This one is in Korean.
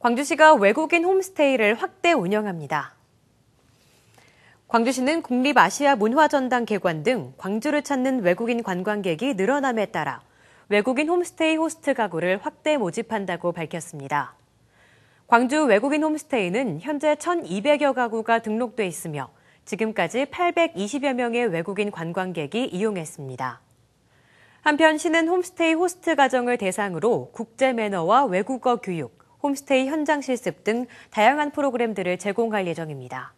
광주시가 외국인 홈스테이를 확대 운영합니다. 광주시는 국립아시아 문화전당 개관 등 광주를 찾는 외국인 관광객이 늘어남에 따라 외국인 홈스테이 호스트 가구를 확대 모집한다고 밝혔습니다. 광주 외국인 홈스테이는 현재 1,200여 가구가 등록돼 있으며 지금까지 820여 명의 외국인 관광객이 이용했습니다. 한편 시는 홈스테이 호스트 가정을 대상으로 국제 매너와 외국어 교육, 홈스테이 현장 실습 등 다양한 프로그램들을 제공할 예정입니다.